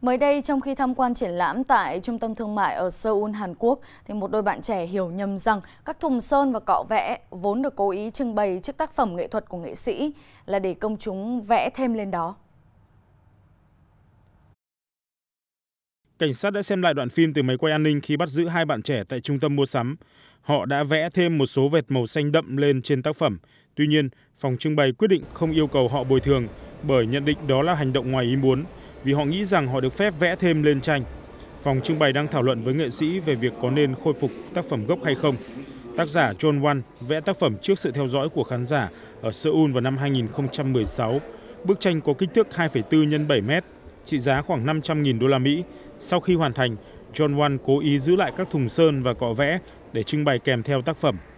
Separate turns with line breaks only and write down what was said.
Mới đây, trong khi tham quan triển lãm tại Trung tâm Thương mại ở Seoul, Hàn Quốc, thì một đôi bạn trẻ hiểu nhầm rằng các thùng sơn và cọ vẽ vốn được cố ý trưng bày trước tác phẩm nghệ thuật của nghệ sĩ là để công chúng vẽ thêm lên đó.
Cảnh sát đã xem lại đoạn phim từ máy quay an ninh khi bắt giữ hai bạn trẻ tại trung tâm mua sắm. Họ đã vẽ thêm một số vệt màu xanh đậm lên trên tác phẩm. Tuy nhiên, phòng trưng bày quyết định không yêu cầu họ bồi thường bởi nhận định đó là hành động ngoài ý muốn – vì họ nghĩ rằng họ được phép vẽ thêm lên tranh. Phòng trưng bày đang thảo luận với nghệ sĩ về việc có nên khôi phục tác phẩm gốc hay không. Tác giả John Wan vẽ tác phẩm trước sự theo dõi của khán giả ở Seoul vào năm 2016. Bức tranh có kích thước 2,4 x 7 mét, trị giá khoảng 500.000 đô la Mỹ. Sau khi hoàn thành, John Wan cố ý giữ lại các thùng sơn và cọ vẽ để trưng bày kèm theo tác phẩm.